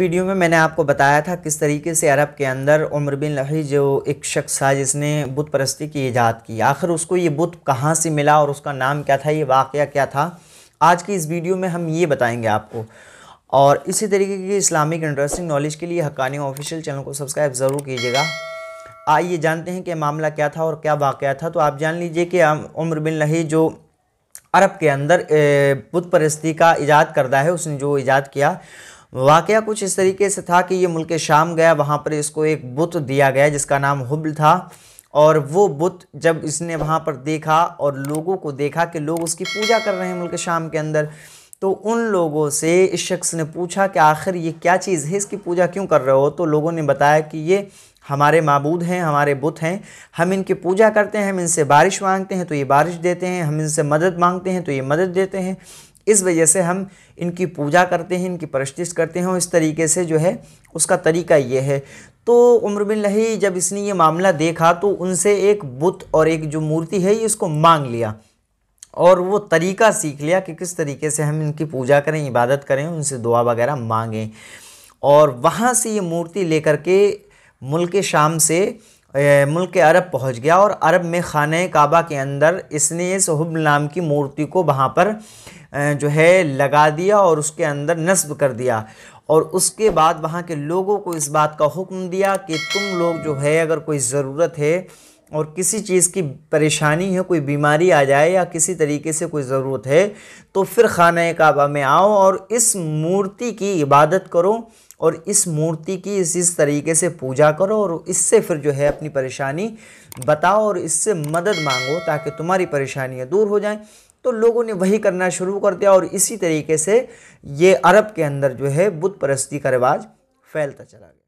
video में मैंने आपको बताया था किस तरीके से अरब के अंदर उमर बिन लही जो एक शख्स था जिसने बुत परस्ती की ईजाद की आखिर उसको ये बुत कहाँ से मिला और उसका नाम क्या था ये वाक़ क्या था आज की इस वीडियो में हम ये बताएंगे आपको और इसी तरीके की इस्लामिक इंटरेस्टिंग नॉलेज के लिए हकानी ऑफिशियल चैनल को सब्सक्राइब ज़रूर कीजिएगा आइए जानते हैं कि मामला क्या था और क्या वाक़ था तो आप जान लीजिए कि उम्र बिन लही जो अरब के अंदर बुत परस्ती का ईजाद करता है उसने जो ईजाद किया वाक़ कुछ इस तरीके से था कि ये मुल्क शाम गया वहाँ पर इसको एक बुत दिया गया जिसका नाम हुबल था और वो बुत जब इसने वहाँ पर देखा और लोगों को देखा कि लोग उसकी पूजा कर रहे हैं मुल्क शाम के अंदर तो उन लोगों से इस शख्स ने पूछा कि आखिर ये क्या चीज़ है इसकी पूजा क्यों कर रहे हो तो लोगों ने बताया कि ये हमारे मबूद हैं हमारे बुत हैं हम इनकी पूजा करते हैं हम इनसे बारिश मांगते हैं तो ये बारिश देते हैं हम इनसे मदद मांगते हैं तो ये मदद देते हैं इस वजह से हम इनकी पूजा करते हैं इनकी परस्तिश करते हैं और इस तरीके से जो है उसका तरीका ये है तो उम्र बिन लही जब इसने ये मामला देखा तो उनसे एक बुत और एक जो मूर्ति है ये इसको मांग लिया और वो तरीका सीख लिया कि किस तरीके से हम इनकी पूजा करें इबादत करें उनसे दुआ वगैरह मांगें और वहाँ से ये मूर्ति लेकर के मुल्क शाम से मुल्क अरब पहुंच गया और अरब में खाने काबा के अंदर इसने इस हुब नाम की मूर्ति को वहाँ पर जो है लगा दिया और उसके अंदर नस्ब कर दिया और उसके बाद वहाँ के लोगों को इस बात का हुक्म दिया कि तुम लोग जो है अगर कोई ज़रूरत है और किसी चीज़ की परेशानी है कोई बीमारी आ जाए या किसी तरीके से कोई ज़रूरत है तो फिर खाना काबा में आओ और इस मूर्ति की इबादत करो और इस मूर्ति की इस इस तरीके से पूजा करो और इससे फिर जो है अपनी परेशानी बताओ और इससे मदद मांगो ताकि तुम्हारी परेशानियाँ दूर हो जाएं तो लोगों ने वही करना शुरू कर दिया और इसी तरीके से ये अरब के अंदर जो है बुत परस्ती का रिवाज फैलता चला गया